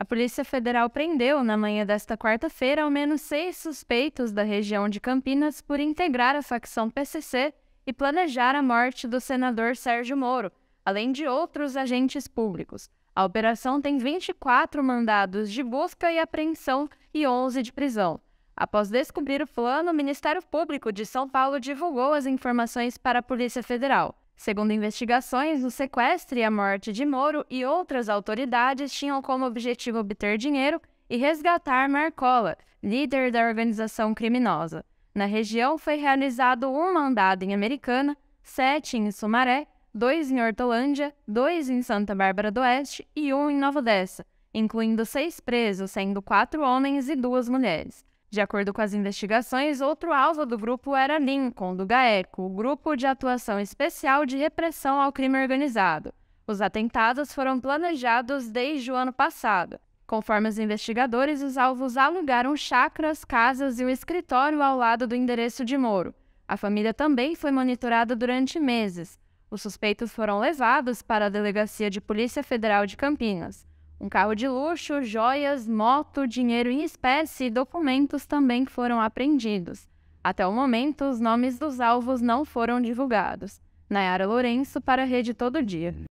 A Polícia Federal prendeu, na manhã desta quarta-feira, ao menos seis suspeitos da região de Campinas por integrar a facção PCC e planejar a morte do senador Sérgio Moro, além de outros agentes públicos. A operação tem 24 mandados de busca e apreensão e 11 de prisão. Após descobrir o plano, o Ministério Público de São Paulo divulgou as informações para a Polícia Federal. Segundo investigações, o sequestro e a morte de Moro e outras autoridades tinham como objetivo obter dinheiro e resgatar Marcola, líder da organização criminosa. Na região foi realizado um mandado em Americana, sete em Sumaré, dois em Hortolândia, dois em Santa Bárbara do Oeste e um em Nova Odessa, incluindo seis presos, sendo quatro homens e duas mulheres. De acordo com as investigações, outro alvo do grupo era Lincoln, do GAECO, o Grupo de Atuação Especial de Repressão ao Crime Organizado. Os atentados foram planejados desde o ano passado. Conforme os investigadores, os alvos alugaram chacras, casas e um escritório ao lado do endereço de Moro. A família também foi monitorada durante meses. Os suspeitos foram levados para a Delegacia de Polícia Federal de Campinas. Um carro de luxo, joias, moto, dinheiro em espécie e documentos também foram apreendidos. Até o momento, os nomes dos alvos não foram divulgados. Nayara Lourenço para a Rede Todo Dia.